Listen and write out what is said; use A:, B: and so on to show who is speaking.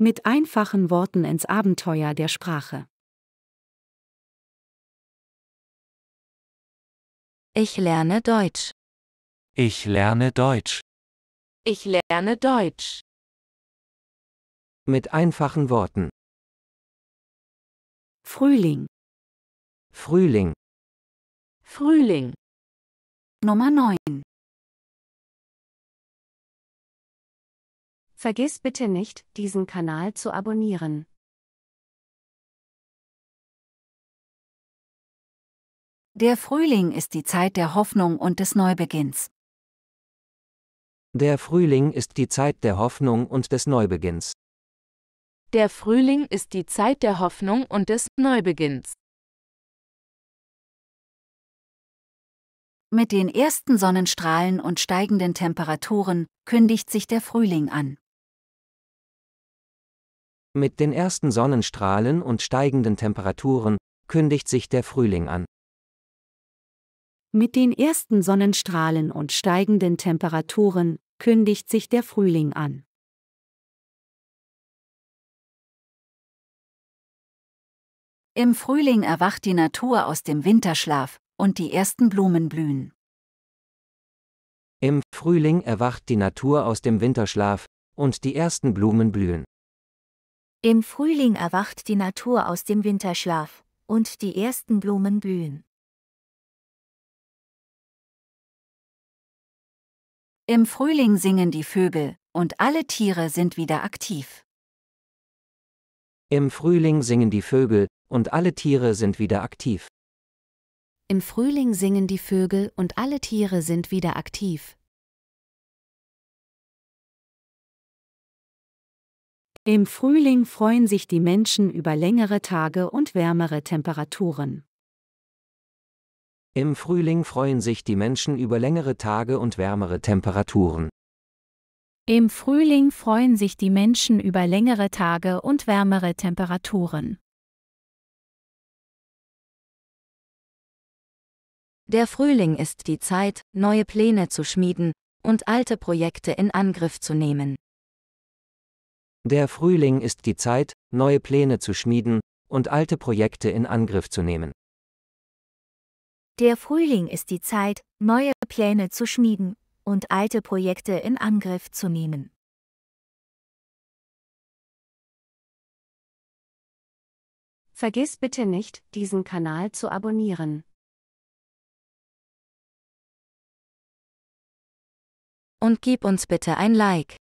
A: Mit einfachen Worten ins Abenteuer der Sprache. Ich lerne Deutsch. Ich lerne Deutsch. Ich lerne Deutsch. Mit einfachen Worten. Frühling. Frühling. Frühling. Nummer 9. Vergiss bitte nicht, diesen Kanal zu abonnieren. Der Frühling ist die Zeit der Hoffnung und des Neubeginns.
B: Der Frühling ist die Zeit der Hoffnung und des Neubeginns.
A: Der Frühling ist die Zeit der Hoffnung und des Neubeginns. Mit den ersten Sonnenstrahlen und steigenden Temperaturen kündigt sich der Frühling an.
B: Mit den ersten Sonnenstrahlen und steigenden Temperaturen kündigt sich der Frühling an.
A: Mit den ersten Sonnenstrahlen und steigenden Temperaturen kündigt sich der Frühling an. Im Frühling erwacht die Natur aus dem Winterschlaf und die ersten Blumen blühen.
B: Im Frühling erwacht die Natur aus dem Winterschlaf und die ersten Blumen blühen.
A: Im Frühling erwacht die Natur aus dem Winterschlaf, und die ersten Blumen blühen. Im Frühling singen die Vögel, und alle Tiere sind wieder aktiv.
B: Im Frühling singen die Vögel, und alle Tiere sind wieder aktiv.
A: Im Frühling singen die Vögel, und alle Tiere sind wieder aktiv. Im Frühling freuen sich die Menschen über längere Tage und wärmere Temperaturen.
B: Im Frühling freuen sich die Menschen über längere Tage und wärmere Temperaturen.
A: Im Frühling freuen sich die Menschen über längere Tage und wärmere Temperaturen. Der Frühling ist die Zeit, neue Pläne zu schmieden und alte Projekte in Angriff zu nehmen.
B: Der Frühling ist die Zeit, neue Pläne zu schmieden und alte Projekte in Angriff zu nehmen.
A: Der Frühling ist die Zeit, neue Pläne zu schmieden und alte Projekte in Angriff zu nehmen. Vergiss bitte nicht, diesen Kanal zu abonnieren. Und gib uns bitte ein Like.